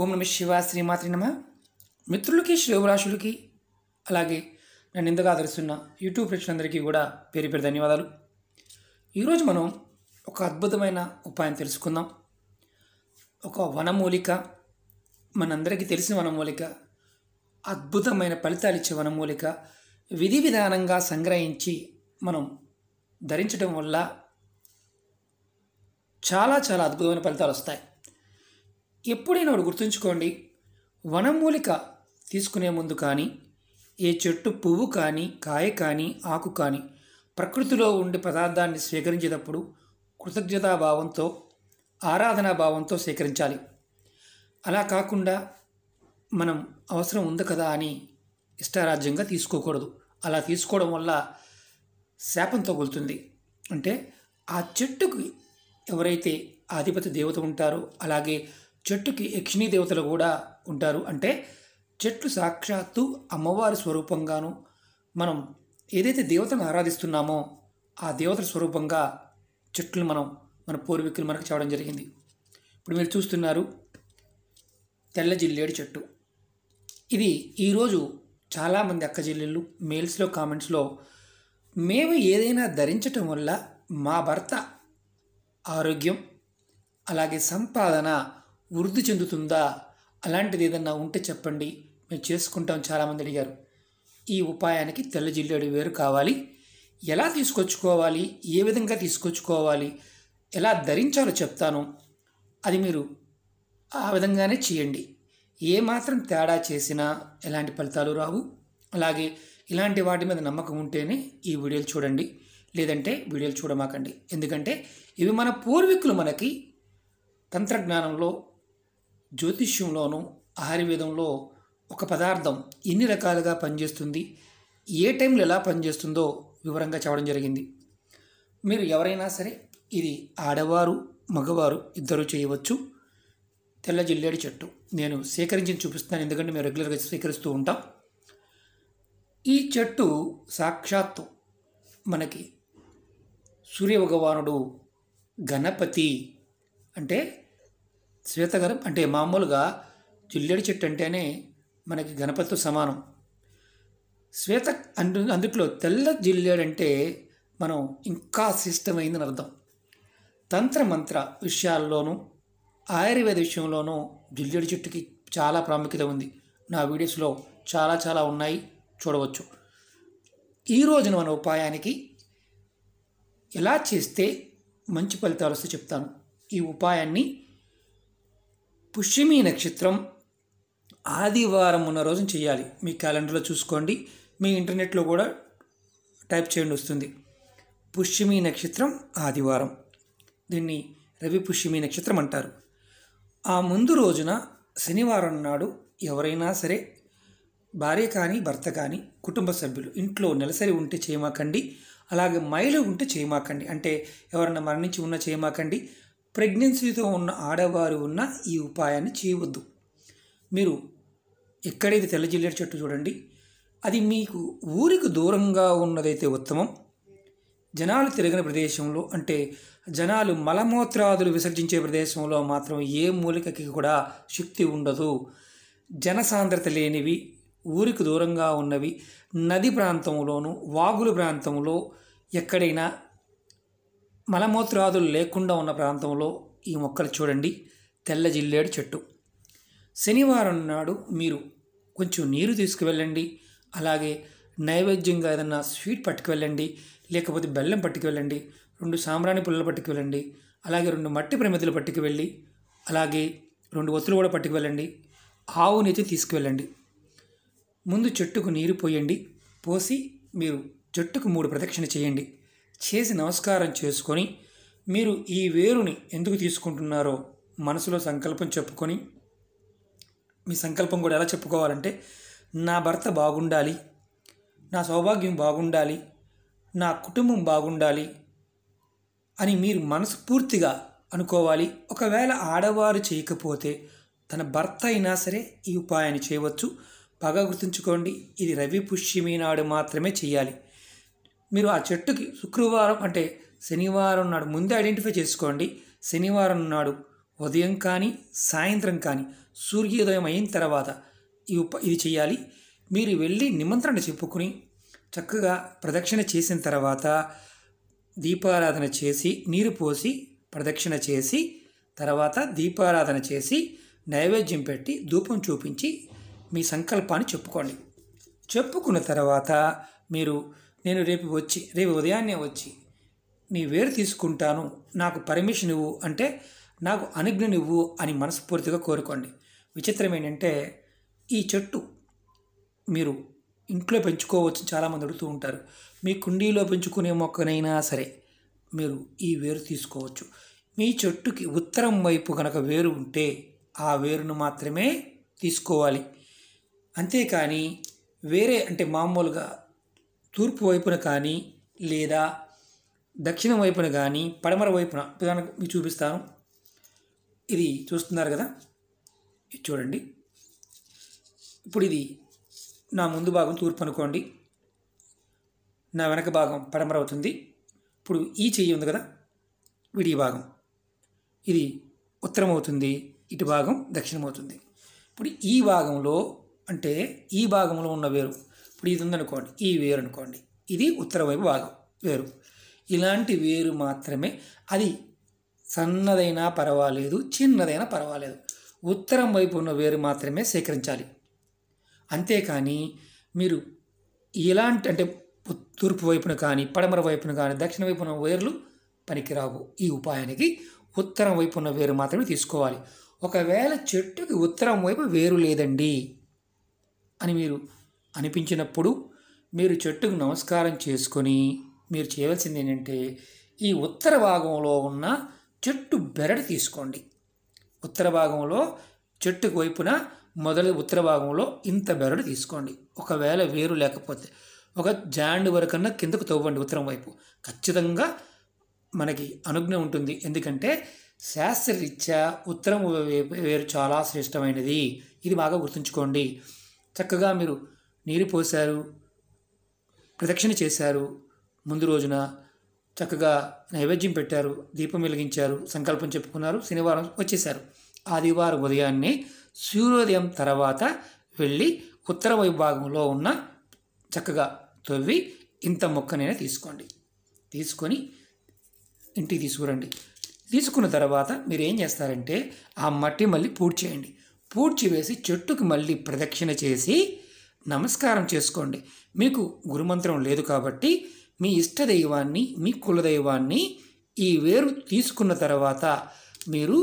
ఓం నమ శివ శ్రీమాత్రి నమ మిత్రులకి శ్రేవరాశులకి అలాగే నన్ను ఎందుకు ఆదరిస్తున్న యూట్యూబ్ ప్రేక్షకులందరికీ కూడా పేరు పేరు ధన్యవాదాలు ఈరోజు మనం ఒక అద్భుతమైన ఉపాయం తెలుసుకుందాం ఒక వనమూలిక మనందరికీ తెలిసిన వనమూలిక అద్భుతమైన ఫలితాలు ఇచ్చే వనమూలిక విధి విధానంగా సంగ్రహించి మనం ధరించడం వల్ల చాలా చాలా అద్భుతమైన ఫలితాలు వస్తాయి ఎప్పుడైనా గుర్తుంచుకోండి వనమూలిక తీసుకునే ముందు కానీ ఏ చెట్టు పువ్వు కానీ కాయ కానీ ఆకు కానీ ప్రకృతిలో ఉండే పదార్థాన్ని స్వీకరించేటప్పుడు కృతజ్ఞతాభావంతో ఆరాధనా భావంతో సేకరించాలి అలా కాకుండా మనం అవసరం ఉంది కదా అని ఇష్టారాజ్యంగా తీసుకోకూడదు అలా తీసుకోవడం వల్ల శాపం తగులుతుంది అంటే ఆ చెట్టుకు ఎవరైతే ఆధిపతి దేవత ఉంటారో అలాగే చెట్టుకి యక్షిణీ దేవతలు కూడా ఉంటారు అంటే చెట్లు సాక్షాత్తు అమ్మవారి స్వరూపంగాను మనం ఏదైతే దేవతను ఆరాధిస్తున్నామో ఆ దేవతల స్వరూపంగా చెట్లు మనం మన పూర్వీకులు మనకు చెప్పడం జరిగింది ఇప్పుడు మీరు చూస్తున్నారు తెల్ల జిల్లేడు చెట్టు ఇది ఈరోజు చాలామంది అక్క చెల్లెళ్ళు మెయిల్స్లో కామెంట్స్లో మేము ఏదైనా ధరించటం వల్ల మా భర్త ఆరోగ్యం అలాగే సంపాదన వృద్ధి చెందుతుందా అలాంటిది ఏదన్నా ఉంటే చెప్పండి మేము చేసుకుంటాం చాలామంది అడిగారు ఈ ఉపాయానికి తెల్ల జిల్లేడు వేరు కావాలి ఎలా తీసుకొచ్చుకోవాలి ఏ విధంగా తీసుకొచ్చుకోవాలి ఎలా ధరించాలో చెప్తాను అది మీరు ఆ విధంగానే చేయండి ఏమాత్రం తేడా చేసినా ఎలాంటి ఫలితాలు రావు అలాగే ఇలాంటి వాటి మీద నమ్మకం ఉంటేనే ఈ వీడియోలు చూడండి లేదంటే వీడియోలు చూడమాకండి ఎందుకంటే ఇవి మన పూర్వీకులు మనకి తంత్రజ్ఞానంలో జ్యోతిష్యంలోనూ ఆహారవేదంలో ఒక పదార్థం ఎన్ని రకాలుగా పనిచేస్తుంది ఏ టైంలో ఎలా పనిచేస్తుందో వివరంగా చెప్పడం జరిగింది మీరు ఎవరైనా సరే ఇది ఆడవారు మగవారు ఇద్దరు చేయవచ్చు తెల్ల జిల్లేడి చెట్టు నేను సేకరించి చూపిస్తున్నాను ఎందుకంటే మేము రెగ్యులర్గా సేకరిస్తూ ఉంటాం ఈ చెట్టు సాక్షాత్తు మనకి సూర్యభగవానుడు గణపతి అంటే శ్వేతగరం అంటే మామూలుగా జుల్లేడి చెట్టు అంటేనే మనకి గణపతితో సమానం శ్వేత అందు అందుట్లో తెల్ల జిల్లేడు అంటే మనం ఇంకా శిష్టమైందని అర్థం తంత్రమంత్ర విషయాల్లోనూ ఆయుర్వేద విషయంలోనూ జిల్లేడు చెట్టుకి చాలా ప్రాముఖ్యత ఉంది నా వీడియోస్లో చాలా చాలా ఉన్నాయి చూడవచ్చు రోజున మన ఉపాయానికి ఎలా చేస్తే మంచి ఫలితాలు వస్తే చెప్తాను ఈ ఉపాయాన్ని పుష్యమి నక్షత్రం ఆదివారం ఉన్న రోజున చేయాలి మీ క్యాలెండర్లో చూసుకోండి మీ ఇంటర్నెట్లో కూడా టైప్ చేయండి వస్తుంది పుష్యమి నక్షత్రం ఆదివారం దీన్ని రవి పుష్యమి నక్షత్రం అంటారు ఆ ముందు రోజున శనివారం నాడు ఎవరైనా సరే భార్య కానీ భర్త కానీ కుటుంబ సభ్యులు ఇంట్లో నెలసరి ఉంటే చేయమాకండి అలాగే మైలు ఉంటే చేయమాకండి అంటే ఎవరన్నా మరణించి ఉన్న చేయమాకండి ప్రెగ్నెన్సీతో ఉన్న ఆడవారు ఉన్న ఈ ఉపాయాన్ని చేయవద్దు మీరు ఎక్కడైతే తెల్ల జిల్లేడు చెట్టు చూడండి అది మీకు ఊరికి దూరంగా ఉన్నదైతే ఉత్తమం జనాలు తిరగని ప్రదేశంలో అంటే జనాలు మలమూత్రాదులు విసర్జించే ప్రదేశంలో మాత్రం ఏ మూలికకి కూడా శక్తి ఉండదు జనసాంద్రత లేనివి ఊరికి దూరంగా ఉన్నవి నది ప్రాంతంలోను వాగులు ప్రాంతంలో ఎక్కడైనా మలమూత్రాదులు లేకుండా ఉన్న ప్రాంతంలో ఈ మొక్కలు చూడండి తెల్ల జిల్లేడు చెట్టు శనివారం నాడు మీరు కొంచెం నీరు తీసుకువెళ్ళండి అలాగే నైవేద్యంగా ఏదన్నా స్వీట్ పట్టుకువెళ్ళండి లేకపోతే బెల్లం పట్టుకువెళ్ళండి రెండు సాంబ్రాణి పుల్లలు పట్టుకువెళ్ళండి అలాగే రెండు మట్టి ప్రమిదలు పట్టుకువెళ్ళి అలాగే రెండు ఒత్తులు కూడా పట్టుకువెళ్ళండి ఆవు నెత్తి తీసుకువెళ్ళండి ముందు చెట్టుకు నీరు పోయండి పోసి మీరు చెట్టుకు మూడు ప్రదక్షిణ చేయండి చేసి నమస్కారం చేసుకొని మీరు ఈ వేరుని ఎందుకు తీసుకుంటున్నారో మనసులో సంకల్పం చెప్పుకొని మీ సంకల్పం కూడా ఎలా చెప్పుకోవాలంటే నా భర్త బాగుండాలి నా సౌభాగ్యం బాగుండాలి నా కుటుంబం బాగుండాలి అని మీరు మనస్ఫూర్తిగా అనుకోవాలి ఒకవేళ ఆడవారు చేయకపోతే తన భర్త అయినా సరే ఈ ఉపాయాన్ని చేయవచ్చు బాగా గుర్తుంచుకోండి ఇది రవి పుష్యమి నాడు మాత్రమే చేయాలి మీరు ఆ చెట్టుకి శుక్రవారం అంటే శనివారం నాడు ముందే ఐడెంటిఫై చేసుకోండి శనివారం నాడు ఉదయం కానీ సాయంత్రం కానీ సూర్యోదయం అయిన తర్వాత ఇది చేయాలి మీరు వెళ్ళి నిమంత్రణ చెప్పుకుని చక్కగా ప్రదక్షిణ చేసిన తర్వాత దీపారాధన చేసి నీరు పోసి ప్రదక్షిణ చేసి తర్వాత దీపారాధన చేసి నైవేద్యం పెట్టి ధూపం చూపించి మీ సంకల్పాన్ని చెప్పుకోండి చెప్పుకున్న తర్వాత మీరు నేను రేపు వచ్చి రేపు ఉదయాన్నే వచ్చి నీ వేరు తీసుకుంటాను నాకు పర్మిషన్ ఇవ్వు అంటే నాకు అనుజ్ఞనివ్వు అని మనస్ఫూర్తిగా కోరుకోండి విచిత్రం ఏంటంటే ఈ చెట్టు మీరు ఇంట్లో పెంచుకోవచ్చు చాలామంది అడుగుతూ ఉంటారు మీ కుండీలో పెంచుకునే మొక్కనైనా సరే మీరు ఈ వేరు తీసుకోవచ్చు మీ చెట్టుకి ఉత్తరం వైపు కనుక వేరు ఉంటే ఆ వేరును మాత్రమే తీసుకోవాలి అంతేకాని వేరే అంటే మామూలుగా తూర్పు వైపున కానీ లేదా దక్షిణం వైపున కానీ పడమర వైపున మీకు చూపిస్తాను ఇది చూస్తున్నారు కదా ఇది చూడండి ఇప్పుడు ఇది నా ముందు భాగం తూర్పు అనుకోండి నా వెనక భాగం పడమర అవుతుంది ఇప్పుడు ఈ చెయ్యి ఉంది కదా వీడి భాగం ఇది ఉత్తరం అవుతుంది ఇటు భాగం దక్షిణం అవుతుంది ఇప్పుడు ఈ భాగంలో అంటే ఈ భాగంలో ఉన్న వేరు ఇప్పుడు ఇది ఉందనుకోండి ఈ వేరు అనుకోండి ఇది ఉత్తర వైపు భాగం వేరు ఇలాంటి వేరు మాత్రమే అది సన్నదైనా పర్వాలేదు చిన్నదైనా పర్వాలేదు ఉత్తరం వైపు ఉన్న వేరు మాత్రమే సేకరించాలి అంతేకాని మీరు ఇలాంటి అంటే తూర్పు వైపున కానీ పడమర వైపున కానీ దక్షిణ వైపున వేర్లు పనికిరావు ఈ ఉపాయానికి ఉత్తరం వైపు ఉన్న వేరు మాత్రమే తీసుకోవాలి ఒకవేళ చెట్టుకి ఉత్తరం వైపు వేరు లేదండి అని మీరు అనిపించినప్పుడు మీరు చెట్టుకు నమస్కారం చేసుకొని మీరు చేయవలసింది ఏంటంటే ఈ ఉత్తర భాగంలో ఉన్న చెట్టు బెరడు తీసుకోండి ఉత్తర భాగంలో చెట్టుకు వైపున మొదటి ఉత్తర భాగంలో ఇంత బెరడు తీసుకోండి ఒకవేళ వేరు లేకపోతే ఒక జాండ్ వరకన్నా కిందకు తవ్వండి ఉత్తరం వైపు ఖచ్చితంగా మనకి అనుజ్ఞ ఉంటుంది ఎందుకంటే శాస్త్రరీత్యా ఉత్తరం వేరు చాలా శ్రేష్టమైనది ఇది బాగా గుర్తుంచుకోండి చక్కగా మీరు నీరు పోశారు ప్రదక్షిణ చేశారు ముందు రోజున చక్కగా నైవేద్యం పెట్టారు దీపం వెలిగించారు సంకల్పం చెప్పుకున్నారు శనివారం వచ్చేశారు ఆదివారం ఉదయాన్నే సూర్యోదయం తర్వాత వెళ్ళి ఉత్తర వైభాగంలో ఉన్న చక్కగా తవ్వి ఇంత మొక్కనైనా తీసుకోండి తీసుకొని ఇంటికి తీసుకురండి తీసుకున్న తర్వాత మీరు ఏం చేస్తారంటే ఆ మట్టి మళ్ళీ పూడ్చేయండి పూడ్చి వేసి చెట్టుకు మళ్ళీ ప్రదక్షిణ చేసి నమస్కారం చేసుకోండి మీకు గురుమంత్రం లేదు కాబట్టి మీ ఇష్ట దైవాన్ని మీ కులదైవాన్ని ఈ వేరు తీసుకున్న తర్వాత మీరు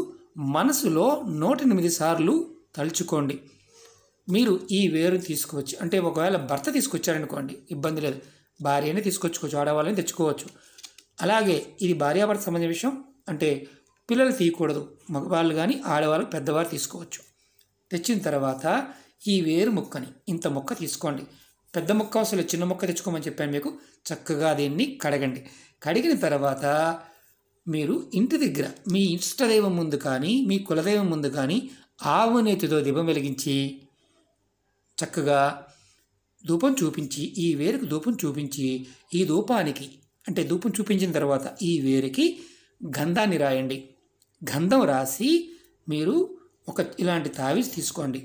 మనసులో నూట ఎనిమిది సార్లు తలుచుకోండి మీరు ఈ వేరు తీసుకోవచ్చు అంటే ఒకవేళ భర్త తీసుకొచ్చారనుకోండి ఇబ్బంది లేదు భార్యని తీసుకొచ్చుకోవచ్చు ఆడవాళ్ళని తెచ్చుకోవచ్చు అలాగే ఇది భార్యాభర్త సంబంధించిన విషయం అంటే పిల్లలు తీయకూడదు మగవాళ్ళు కానీ ఆడవాళ్ళు పెద్దవారు తీసుకోవచ్చు తెచ్చిన తర్వాత ఈ వేరు ముక్కని ఇంత ముక్క తీసుకోండి పెద్ద ముక్క అసలు చిన్న ముక్క తెచ్చుకోమని చెప్పాను మీకు చక్కగా దీన్ని కడగండి కడిగిన తర్వాత మీరు ఇంటి దగ్గర మీ ఇష్టదైవం ముందు కానీ మీ కులదైవం ముందు కానీ ఆవు నేతితో దీపం వెలిగించి చక్కగా ధూపం చూపించి ఈ వేరుకు ధూపం చూపించి ఈ ధూపానికి అంటే ధూపం చూపించిన తర్వాత ఈ వేరుకి గంధాన్ని రాయండి గంధం రాసి మీరు ఒక ఇలాంటి తావిజ్ తీసుకోండి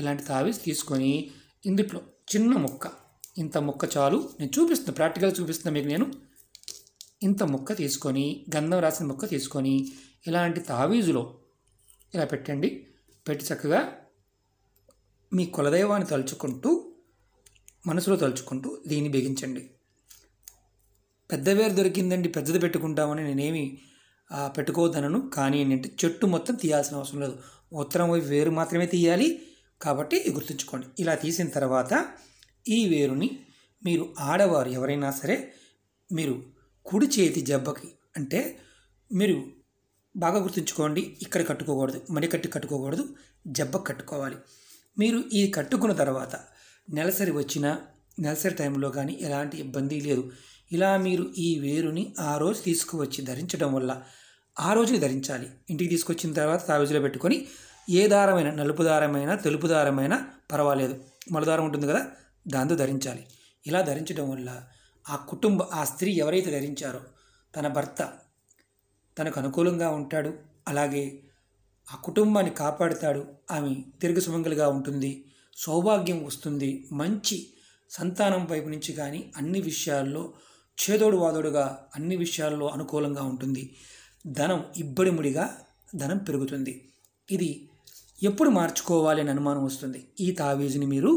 ఇలాంటి తావీస్ తీసుకొని ఇందుట్లో చిన్న ముక్క ఇంత ముక్క చాలు నేను చూపిస్తున్నా ప్రాక్టికల్ చూపిస్తున్నా మీకు నేను ఇంత ముక్క తీసుకొని గంధం రాసిన ముక్క తీసుకొని ఇలాంటి తావీజులో ఇలా పెట్టండి పెట్టి చక్కగా మీ కులదైవాన్ని తలుచుకుంటూ మనసులో తలుచుకుంటూ దీన్ని బిగించండి పెద్ద వేరు దొరికిందండి పెద్దది పెట్టుకుంటామని నేనేమి పెట్టుకోవద్దనను కానీ ఏంటంటే చెట్టు మొత్తం తీయాల్సిన అవసరం లేదు ఉత్తరం వైపు వేరు మాత్రమే తీయాలి కాబట్టి గుర్తుంచుకోండి ఇలా తీసిన తర్వాత ఈ వేరుని మీరు ఆడవారు ఎవరైనా సరే మీరు కుడి చేతి జబ్బకి అంటే మీరు బాగా గుర్తుంచుకోండి ఇక్కడ కట్టుకోకూడదు మడికట్టి కట్టుకోకూడదు జబ్బ కట్టుకోవాలి మీరు ఇది కట్టుకున్న తర్వాత నెలసరి వచ్చిన నెలసరి టైంలో కానీ ఎలాంటి ఇబ్బంది లేదు ఇలా మీరు ఈ వేరుని ఆ రోజు తీసుకువచ్చి ధరించడం వల్ల ఆ రోజుని ధరించాలి ఇంటికి తీసుకొచ్చిన తర్వాత ఆ రోజులో పెట్టుకొని ఏ దారమైన నలుపు దారమైన తెలుపు దారమైన పర్వాలేదు మలదారం ఉంటుంది కదా దాంతో ధరించాలి ఇలా ధరించడం వల్ల ఆ కుటుంబ ఆ స్త్రీ ఎవరైతే ధరించారో తన భర్త తనకు అనుకూలంగా ఉంటాడు అలాగే ఆ కుటుంబాన్ని కాపాడుతాడు ఆమె తిరుగు సుమంగలిగా ఉంటుంది సౌభాగ్యం వస్తుంది మంచి సంతానం వైపు నుంచి కానీ అన్ని విషయాల్లో చేదోడు వాదోడుగా అన్ని విషయాల్లో అనుకూలంగా ఉంటుంది ధనం ఇబ్బడిముడిగా ధనం పెరుగుతుంది ఇది ఎప్పుడు మార్చుకోవాలి అని అనుమానం వస్తుంది ఈ తావీజుని మీరు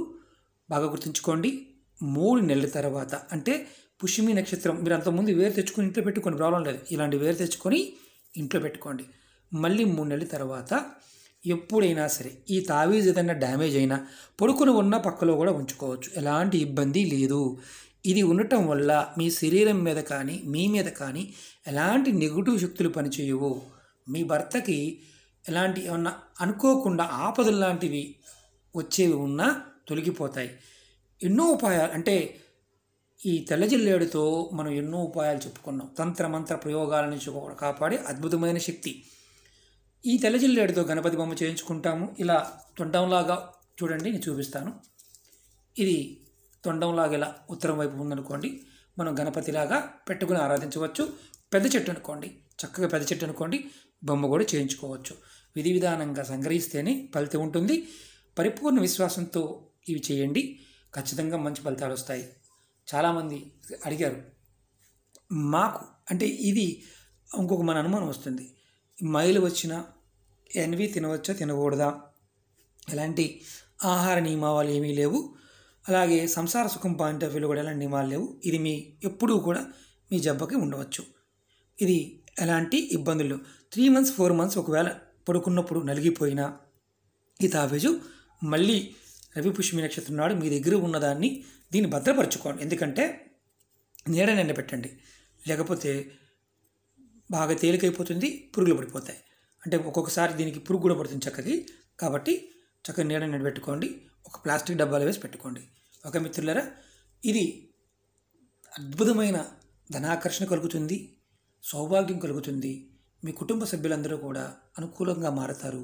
బాగా గుర్తుంచుకోండి మూడు నెలల తర్వాత అంటే పుష్మి నక్షత్రం మీరు అంతకుముందు వేరు తెచ్చుకొని ఇంట్లో పెట్టుకోండి ప్రాబ్లం లేదు ఇలాంటి వేరు తెచ్చుకొని ఇంట్లో పెట్టుకోండి మళ్ళీ మూడు నెలల తర్వాత ఎప్పుడైనా సరే ఈ తావీజ్ ఏదైనా డ్యామేజ్ అయినా పడుకుని ఉన్న పక్కలో కూడా ఉంచుకోవచ్చు ఎలాంటి ఇబ్బంది లేదు ఇది ఉండటం వల్ల మీ శరీరం మీద కానీ మీ మీద కానీ ఎలాంటి నెగిటివ్ శక్తులు పనిచేయవు మీ భర్తకి ఇలాంటి ఏమన్నా అనుకోకుండా ఆపదలు లాంటివి వచ్చేవి ఉన్నా తొలగిపోతాయి ఎన్నో ఉపాయాలు అంటే ఈ తెల్లజిల్లేడుతో మనం ఎన్నో ఉపాయాలు చెప్పుకున్నాం తంత్రమంత్ర ప్రయోగాల నుంచి కాపాడే అద్భుతమైన శక్తి ఈ తెల్లజిల్లేడుతో గణపతి బొమ్మ చేయించుకుంటాము ఇలా తొండంలాగా చూడండి నేను చూపిస్తాను ఇది తొండంలాగా ఇలా ఉత్తరం వైపు ఉందనుకోండి మనం గణపతిలాగా పెట్టుకుని ఆరాధించవచ్చు పెద్ద చెట్టు అనుకోండి చక్కగా పెద్ద చెట్టు అనుకోండి బొమ్మ కూడా చేయించుకోవచ్చు విధి విధానంగా సంగ్రహిస్తేనే ఫలితం ఉంటుంది పరిపూర్ణ విశ్వాసంతో ఇవి చేయండి ఖచ్చితంగా మంచి ఫలితాలు వస్తాయి చాలామంది అడిగారు మాకు అంటే ఇది ఇంకొక మన అనుమానం వస్తుంది మైలు వచ్చిన ఎన్వి తినవచ్చా తినకూడదా ఎలాంటి ఆహార నియమావాలు ఏమీ లేవు అలాగే సంసార సుఖం పాయింట్ ఆఫ్ వ్యూలో కూడా ఎలాంటి నియమాలు లేవు ఇది మీ ఎప్పుడూ కూడా మీ జబ్బకి ఉండవచ్చు ఇది ఎలాంటి ఇబ్బందులు త్రీ మంత్స్ ఫోర్ మంత్స్ ఒకవేళ పడుకున్నప్పుడు నలిగిపోయిన ఈ తావేజు మళ్ళీ రవి పుష్మి నక్షత్రం నాడు మీ దగ్గర ఉన్నదాన్ని దీన్ని భద్రపరచుకోండి ఎందుకంటే నీడ నిండబెట్టండి లేకపోతే బాగా తేలికైపోతుంది పురుగులు పడిపోతాయి అంటే ఒక్కొక్కసారి దీనికి పురుగు కూడా పడుతుంది చక్కకి కాబట్టి చక్కగా నీడ నిండబెట్టుకోండి ఒక ప్లాస్టిక్ డబ్బాలు వేసి పెట్టుకోండి ఒక మిత్రులరా ఇది అద్భుతమైన ధనాకర్షణ కలుగుతుంది సౌభాగ్యం కలుగుతుంది మీ కుటుంబ సభ్యులందరూ కూడా అనుకూలంగా మారతారు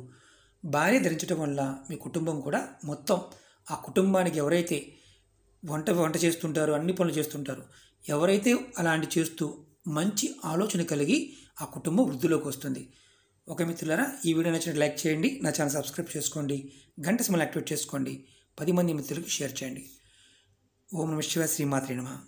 భార్య ధరించడం వల్ల మీ కుటుంబం కూడా మొత్తం ఆ కుటుంబానికి ఎవరైతే వంట వంట చేస్తుంటారో అన్ని పనులు చేస్తుంటారు ఎవరైతే అలాంటి చేస్తూ మంచి ఆలోచన కలిగి ఆ కుటుంబం వృద్ధిలోకి వస్తుంది ఒక మిత్రులారా ఈ వీడియో నచ్చిన లైక్ చేయండి నా ఛానల్ సబ్స్క్రైబ్ చేసుకోండి గంట సమయం యాక్టివేట్ చేసుకోండి పది మంది మిత్రులకు షేర్ చేయండి ఓం నమ శివ శ్రీమాత్రి నమ